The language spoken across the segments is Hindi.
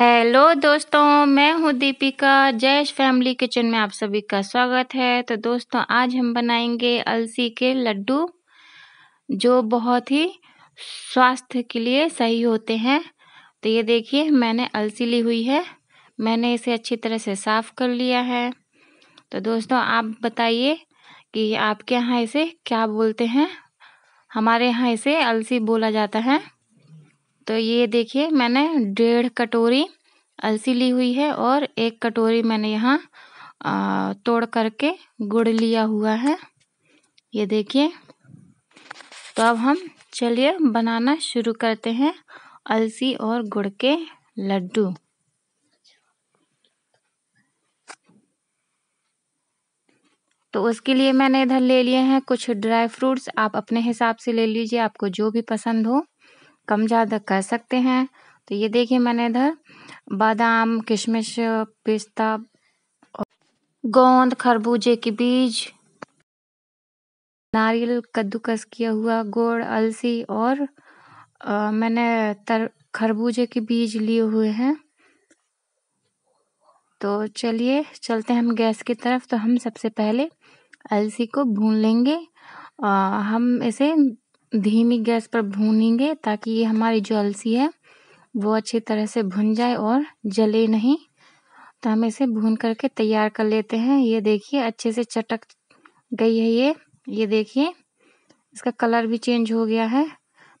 हेलो दोस्तों मैं हूं दीपिका जयश फैमिली किचन में आप सभी का स्वागत है तो दोस्तों आज हम बनाएंगे अलसी के लड्डू जो बहुत ही स्वास्थ्य के लिए सही होते हैं तो ये देखिए मैंने अलसी ली हुई है मैंने इसे अच्छी तरह से साफ़ कर लिया है तो दोस्तों आप बताइए कि आपके यहाँ इसे क्या बोलते हैं हमारे यहाँ इसे अलसी बोला जाता है तो ये देखिए मैंने डेढ़ कटोरी अलसी ली हुई है और एक कटोरी मैंने यहाँ तोड़ करके गुड़ लिया हुआ है ये देखिए तो अब हम चलिए बनाना शुरू करते हैं अलसी और गुड़ के लड्डू तो उसके लिए मैंने इधर ले लिए हैं कुछ ड्राई फ्रूट्स आप अपने हिसाब से ले लीजिए आपको जो भी पसंद हो कम ज़्यादा कर सकते हैं तो ये देखिए मैंने इधर बादाम किशमिश पिस्ता गोंद खरबूजे के बीज नारियल कद्दूकस किया हुआ गुड़ अलसी और आ, मैंने तर खरबूजे के बीज लिए हुए हैं तो चलिए चलते हैं हम गैस की तरफ तो हम सबसे पहले अलसी को भून लेंगे आ, हम इसे धीमी गैस पर भूनेंगे ताकि ये हमारी जो अलसी है वो अच्छी तरह से भुन जाए और जले नहीं तो हम इसे भून करके तैयार कर लेते हैं ये देखिए अच्छे से चटक गई है ये ये देखिए इसका कलर भी चेंज हो गया है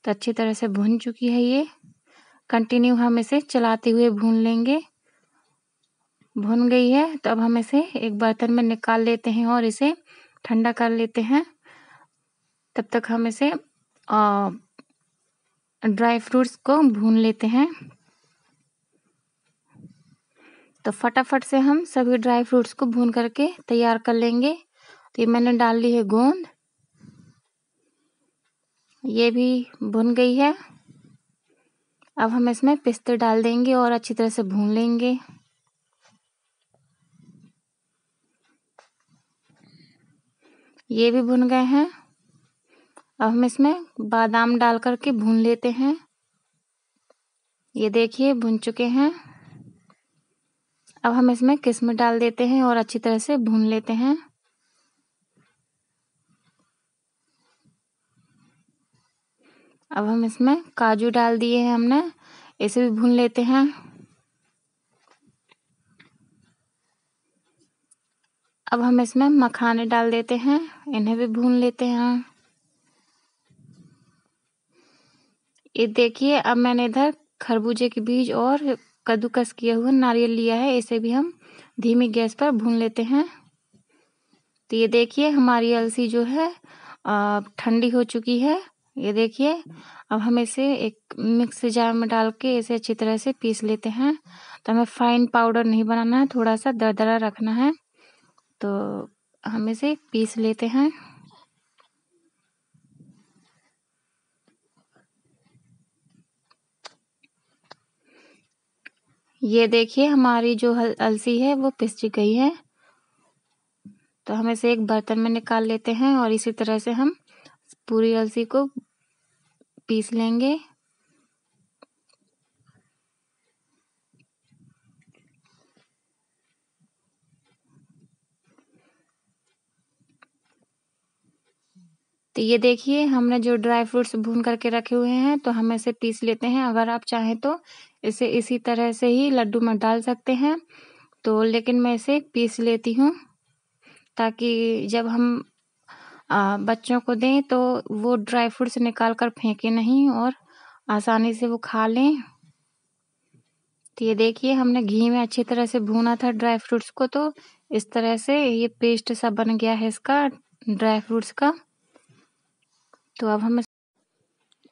तो अच्छी तरह से भुन चुकी है ये कंटिन्यू हम इसे चलाते हुए भून लेंगे भुन गई है तो अब हम इसे एक बर्तन में निकाल लेते हैं और इसे ठंडा कर लेते हैं तब तक हम इसे ड्राई फ्रूट्स को भून लेते हैं तो फटाफट से हम सभी ड्राई फ्रूट्स को भून करके तैयार कर लेंगे तो ये मैंने डाल ली है गोंद ये भी भुन गई है अब हम इसमें पिस्ते डाल देंगे और अच्छी तरह से भून लेंगे ये भी भुन गए हैं अब हम इसमें बादाम डाल करके भून लेते हैं ये देखिए भुन चुके हैं अब हम इसमें किस्मत डाल देते हैं और अच्छी तरह से भून लेते हैं अब हम इसमें काजू डाल दिए हैं हमने इसे भी भून लेते हैं अब हम इसमें मखाने डाल देते हैं इन्हें भी भून लेते हैं ये देखिए अब मैंने इधर खरबूजे के बीज और कद्दूकस किया हुआ नारियल लिया है इसे भी हम धीमी गैस पर भून लेते हैं तो ये देखिए हमारी अलसी जो है ठंडी हो चुकी है ये देखिए अब हम इसे एक मिक्स जार में डाल के इसे अच्छी तरह से पीस लेते हैं तो हमें फाइन पाउडर नहीं बनाना है थोड़ा सा दरदरा रखना है तो हम इसे पीस लेते हैं ये देखिए हमारी जो हल अलसी है वो पिस गई है तो हम इसे एक बर्तन में निकाल लेते हैं और इसी तरह से हम पूरी अलसी को पीस लेंगे तो ये देखिए हमने जो ड्राई फ्रूट्स भून करके रखे हुए हैं तो हम इसे पीस लेते हैं अगर आप चाहें तो इसे इसी तरह से ही लड्डू में डाल सकते हैं तो लेकिन मैं इसे पीस लेती हूँ ताकि जब हम आ, बच्चों को दें तो वो ड्राई फ्रूट्स निकाल कर फेंके नहीं और आसानी से वो खा लें तो ये देखिए हमने घी में अच्छी तरह से भूना था ड्राई फ्रूट्स को तो इस तरह से ये पेस्ट सा बन गया है इसका ड्राई फ्रूट्स का तो अब हम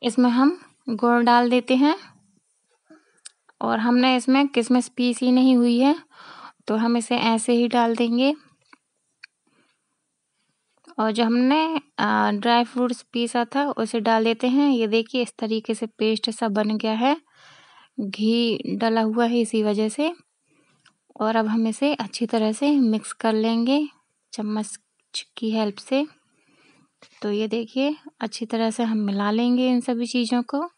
इसमें हम गुड़ डाल देते हैं और हमने इसमें किशमिश पीसी नहीं हुई है तो हम इसे ऐसे ही डाल देंगे और जो हमने ड्राई फ्रूट्स पीसा था उसे डाल देते हैं ये देखिए इस तरीके से पेस्ट सा बन गया है घी डाला हुआ है इसी वजह से और अब हम इसे अच्छी तरह से मिक्स कर लेंगे चम्मच की हेल्प से तो ये देखिए अच्छी तरह से हम मिला लेंगे इन सभी चीज़ों को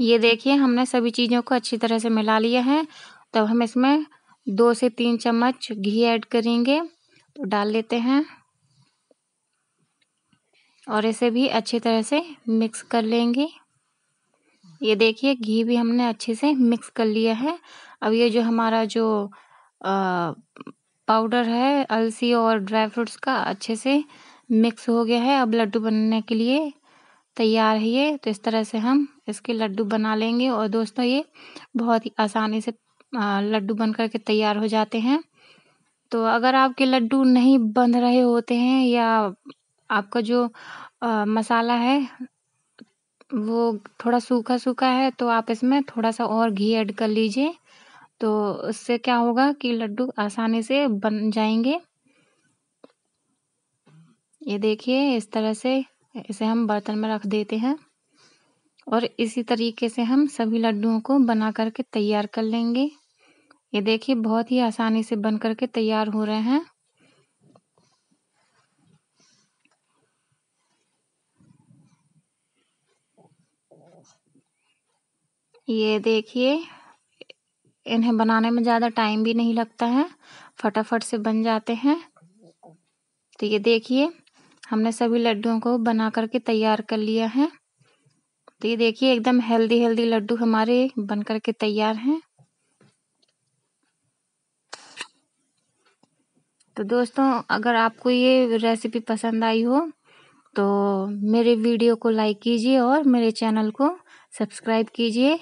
ये देखिए हमने सभी चीज़ों को अच्छी तरह से मिला लिया है तब हम इसमें दो से तीन चम्मच घी ऐड करेंगे तो डाल लेते हैं और इसे भी अच्छी तरह से मिक्स कर लेंगे ये देखिए घी भी हमने अच्छे से मिक्स कर लिया है अब ये जो हमारा जो आ, पाउडर है अलसी और ड्राई फ्रूट्स का अच्छे से मिक्स हो गया है अब लड्डू बनने के लिए तैयार है ये तो इस तरह से हम इसके लड्डू बना लेंगे और दोस्तों ये बहुत ही आसानी से लड्डू बन करके तैयार हो जाते हैं तो अगर आपके लड्डू नहीं बन रहे होते हैं या आपका जो आ, मसाला है वो थोड़ा सूखा-सूखा है तो आप इसमें थोड़ा-सा और घी ऐड कर लीजिए। तो उससे क्या होगा कि लड्डू आसानी से बन जाएंगे ये देखिए इस तरह से इसे हम बर्तन में रख देते हैं और इसी तरीके से हम सभी लड्डुओं को बना कर के तैयार कर लेंगे। ये देखिए बहुत ही आसानी से बन करके तैयार हो रहे हैं। ये देखिए इन्हें बनाने में ज़्यादा टाइम भी नहीं लगता है फटाफट से बन जाते हैं तो ये देखिए हमने सभी लड्डुओं को बना करके तैयार कर लिया है तो ये देखिए एकदम हेल्दी हेल्दी लड्डू हमारे बन करके तैयार हैं तो दोस्तों अगर आपको ये रेसिपी पसंद आई हो तो मेरे वीडियो को लाइक कीजिए और मेरे चैनल को सब्सक्राइब कीजिए